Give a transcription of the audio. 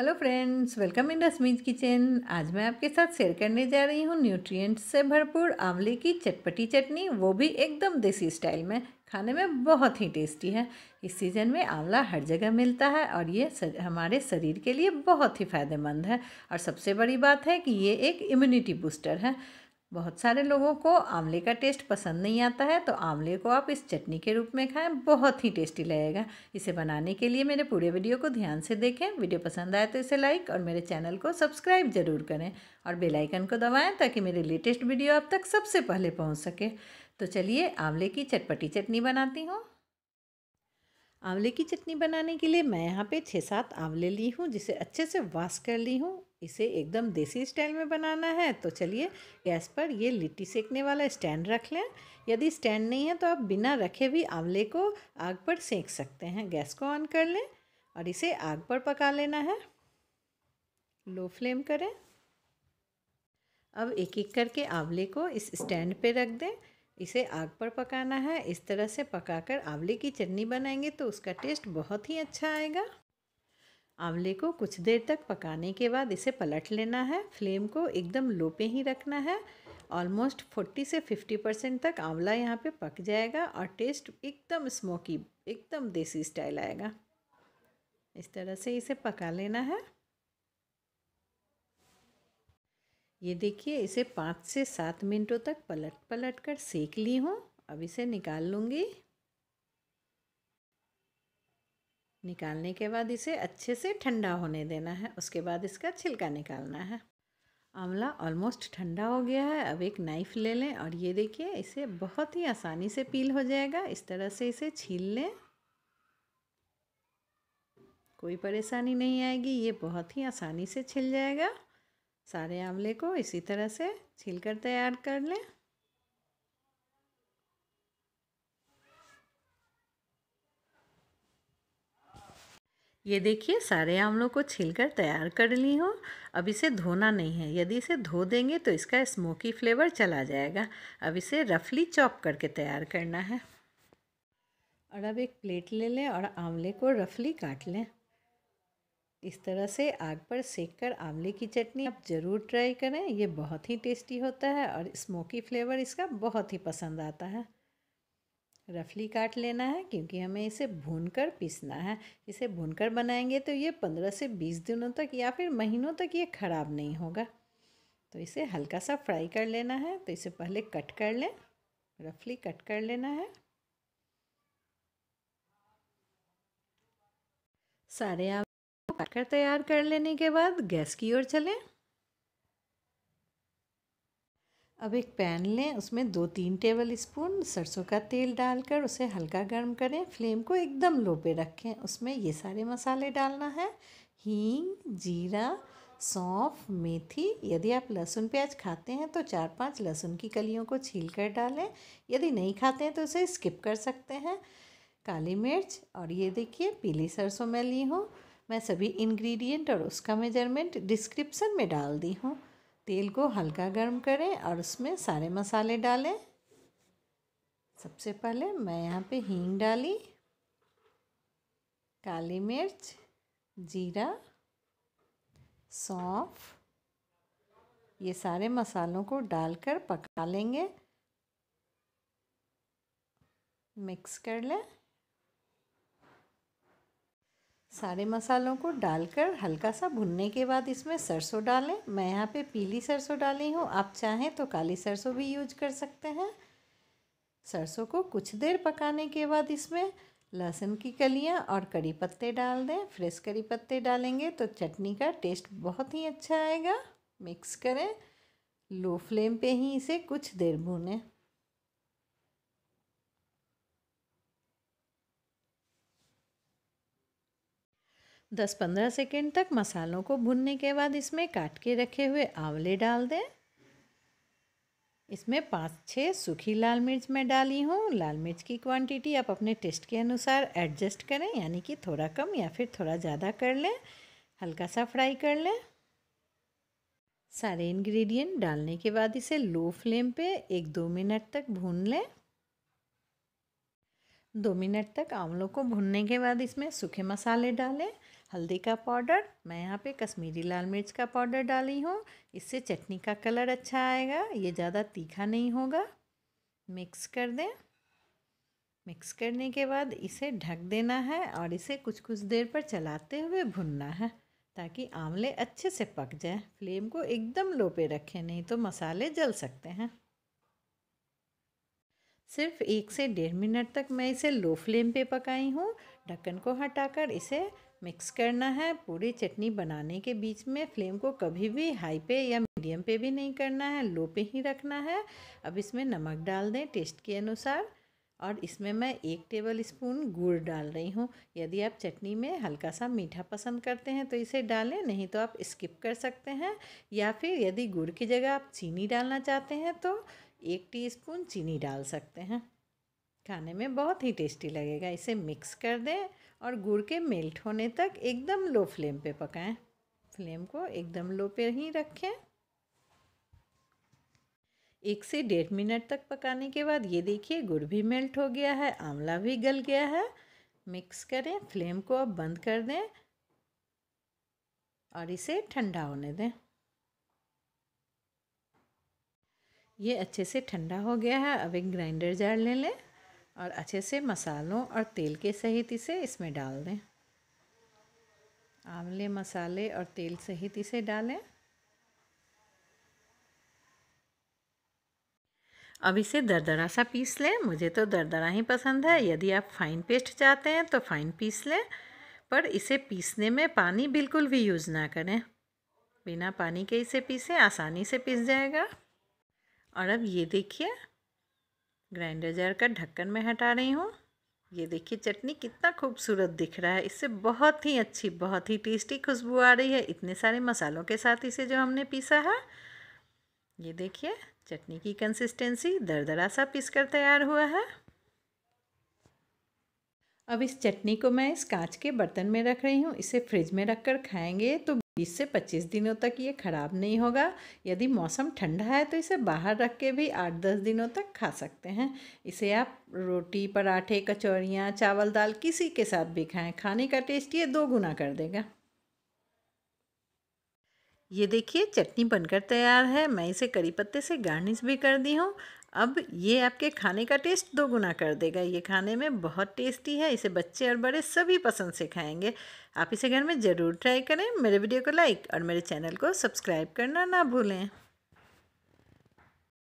hello friends welcome in Rashmi's kitchen आज मैं आपके साथ शेयर करने जा रही हूँ न्यूट्रिएंट्स से भरपूर आंवले की चटपटी चटनी वो भी एकदम देसी स्टाइल में खाने में बहुत ही टेस्टी है इस सीज़न में आंवला हर जगह मिलता है और ये सर, हमारे शरीर के लिए बहुत ही फ़ायदेमंद है और सबसे बड़ी बात है कि ये एक इम्यूनिटी बूस्टर है बहुत सारे लोगों को आंवले का टेस्ट पसंद नहीं आता है तो आंवले को आप इस चटनी के रूप में खाएं बहुत ही टेस्टी लगेगा इसे बनाने के लिए मेरे पूरे वीडियो को ध्यान से देखें वीडियो पसंद आए तो इसे लाइक और मेरे चैनल को सब्सक्राइब जरूर करें और बेल आइकन को दबाएं ताकि मेरे लेटेस्ट वीडियो आप तक सबसे पहले पहुँच सके तो चलिए आंवले की चटपटी चटनी बनाती हूँ आंवले की चटनी बनाने के लिए मैं यहाँ पे छः सात आंवले ली हूँ जिसे अच्छे से वाश कर ली हूँ इसे एकदम देसी स्टाइल में बनाना है तो चलिए गैस पर ये लिट्टी सेकने वाला स्टैंड रख लें यदि स्टैंड नहीं है तो आप बिना रखे भी आंवले को आग पर सेक सकते हैं गैस को ऑन कर लें और इसे आग पर पका लेना है लो फ्लेम करें अब एक एक करके आंवले को इस स्टैंड पे रख दें इसे आग पर पकाना है इस तरह से पकाकर आंवले की चटनी बनाएंगे तो उसका टेस्ट बहुत ही अच्छा आएगा आंवले को कुछ देर तक पकाने के बाद इसे पलट लेना है फ्लेम को एकदम लो पे ही रखना है ऑलमोस्ट 40 से 50 परसेंट तक आंवला यहाँ पे पक जाएगा और टेस्ट एकदम स्मोकी एकदम देसी स्टाइल आएगा इस तरह से इसे पका लेना है ये देखिए इसे पाँच से सात मिनटों तक पलट पलट कर सेक ली हूँ अब इसे निकाल लूँगी निकालने के बाद इसे अच्छे से ठंडा होने देना है उसके बाद इसका छिलका निकालना है आंवला ऑलमोस्ट ठंडा हो गया है अब एक नाइफ़ ले लें और ये देखिए इसे बहुत ही आसानी से पील हो जाएगा इस तरह से इसे छील लें कोई परेशानी नहीं आएगी ये बहुत ही आसानी से छिल जाएगा सारे आंवले को इसी तरह से छिलकर कर तैयार कर लें ये देखिए सारे आमलों को छीलकर तैयार कर ली हो अब इसे धोना नहीं है यदि इसे धो देंगे तो इसका स्मोकी फ्लेवर चला जाएगा अब इसे रफली चॉप करके तैयार करना है और अब एक प्लेट ले लें और आंवले को रफली काट लें इस तरह से आग पर सेक कर आंवले की चटनी आप ज़रूर ट्राई करें ये बहुत ही टेस्टी होता है और स्मोकी फ्लेवर इसका बहुत ही पसंद आता है रफली काट लेना है क्योंकि हमें इसे भूनकर पीसना है इसे भूनकर बनाएंगे तो ये पंद्रह से बीस दिनों तक या फिर महीनों तक ये ख़राब नहीं होगा तो इसे हल्का सा फ्राई कर लेना है तो इसे पहले कट कर लें रफली कट कर लेना है सारे आप कट कर तैयार कर लेने के बाद गैस की ओर चलें अब एक पैन लें उसमें दो तीन टेबल स्पून सरसों का तेल डालकर उसे हल्का गर्म करें फ्लेम को एकदम लो पे रखें उसमें ये सारे मसाले डालना है हींग जीरा सौंफ मेथी यदि आप लहसुन प्याज खाते हैं तो चार पांच लहसुन की कलियों को छील कर डालें यदि नहीं खाते हैं तो उसे स्किप कर सकते हैं काली मिर्च और ये देखिए पीली सरसों मैं ली हूँ मैं सभी इंग्रेडिएंट और उसका मेजरमेंट डिस्क्रिप्शन में डाल दी हूँ तेल को हल्का गर्म करें और उसमें सारे मसाले डालें सबसे पहले मैं यहाँ पे हींग डाली काली मिर्च जीरा सौंफ ये सारे मसालों को डालकर पका लेंगे मिक्स कर लें सारे मसालों को डालकर हल्का सा भुनने के बाद इसमें सरसों डालें मैं यहाँ पे पीली सरसों डाली हूँ आप चाहें तो काली सरसों भी यूज कर सकते हैं सरसों को कुछ देर पकाने के बाद इसमें लहसुन की कलियाँ और करी पत्ते डाल दें फ्रेश करी पत्ते डालेंगे तो चटनी का टेस्ट बहुत ही अच्छा आएगा मिक्स करें लो फ्लेम पे ही इसे कुछ देर भूनें 10-15 सेकेंड तक मसालों को भुनने के बाद इसमें काट के रखे हुए आंवले डाल दें इसमें पाँच छः सूखी लाल मिर्च मैं डाली हूँ लाल मिर्च की क्वांटिटी आप अपने टेस्ट के अनुसार एडजस्ट करें यानी कि थोड़ा कम या फिर थोड़ा ज़्यादा कर लें हल्का सा फ्राई कर लें सारे इंग्रेडिएंट डालने के बाद इसे लो फ्लेम पे एक दो मिनट तक भून लें दो मिनट तक आंवलों को भूनने के बाद इसमें सूखे मसाले डालें हल्दी का पाउडर मैं यहाँ पे कश्मीरी लाल मिर्च का पाउडर डाली हूँ इससे चटनी का कलर अच्छा आएगा ये ज़्यादा तीखा नहीं होगा मिक्स कर दें मिक्स करने के बाद इसे ढक देना है और इसे कुछ कुछ देर पर चलाते हुए भुनना है ताकि आंवले अच्छे से पक जाए फ्लेम को एकदम लो पे रखें नहीं तो मसाले जल सकते हैं सिर्फ एक से डेढ़ मिनट तक मैं इसे लो फ्लेम पे पकाई हूँ ढक्कन को हटाकर इसे मिक्स करना है पूरी चटनी बनाने के बीच में फ्लेम को कभी भी हाई पे या मीडियम पे भी नहीं करना है लो पे ही रखना है अब इसमें नमक डाल दें टेस्ट के अनुसार और इसमें मैं एक टेबल स्पून गुड़ डाल रही हूँ यदि आप चटनी में हल्का सा मीठा पसंद करते हैं तो इसे डालें नहीं तो आप स्किप कर सकते हैं या फिर यदि गुड़ की जगह आप चीनी डालना चाहते हैं तो एक टीस्पून चीनी डाल सकते हैं खाने में बहुत ही टेस्टी लगेगा इसे मिक्स कर दें और गुड़ के मेल्ट होने तक एकदम लो फ्लेम पे पकाएं फ्लेम को एकदम लो पे ही रखें एक से डेढ़ मिनट तक पकाने के बाद ये देखिए गुड़ भी मेल्ट हो गया है आंवला भी गल गया है मिक्स करें फ्लेम को अब बंद कर दें और इसे ठंडा होने दें ये अच्छे से ठंडा हो गया है अब एक ग्राइंडर जार ले लें और अच्छे से मसालों और तेल के सहित इसे इसमें डाल दें आंवले मसाले और तेल सहित इसे डालें अब इसे दरदरा सा पीस लें मुझे तो दरदरा ही पसंद है यदि आप फाइन पेस्ट चाहते हैं तो फाइन पीस लें पर इसे पीसने में पानी बिल्कुल भी यूज़ ना करें बिना पानी के इसे पीसें आसानी से पीस जाएगा और अब ये देखिए ग्राइंडर जार का ढक्कन में हटा रही हूँ ये देखिए चटनी कितना खूबसूरत दिख रहा है इससे बहुत ही अच्छी बहुत ही टेस्टी खुशबू आ रही है इतने सारे मसालों के साथ इसे जो हमने पीसा है ये देखिए चटनी की कंसिस्टेंसी दरदरा सा पीस कर तैयार हुआ है अब इस चटनी को मैं इस कांच के बर्तन में रख रही हूँ इसे फ्रिज में रख कर खाएँगे तो 20 से 25 दिनों तक ये ख़राब नहीं होगा यदि मौसम ठंडा है तो इसे बाहर रख के भी 8-10 दिनों तक खा सकते हैं इसे आप रोटी पराठे कचौरियाँ चावल दाल किसी के साथ भी खाएं खाने का टेस्ट ये दो गुना कर देगा ये देखिए चटनी बनकर तैयार है मैं इसे करी पत्ते से गार्निश भी कर दी हूँ अब ये आपके खाने का टेस्ट दोगुना कर देगा ये खाने में बहुत टेस्टी है इसे बच्चे और बड़े सभी पसंद से खाएंगे आप इसे घर में ज़रूर ट्राई करें मेरे वीडियो को लाइक और मेरे चैनल को सब्सक्राइब करना ना भूलें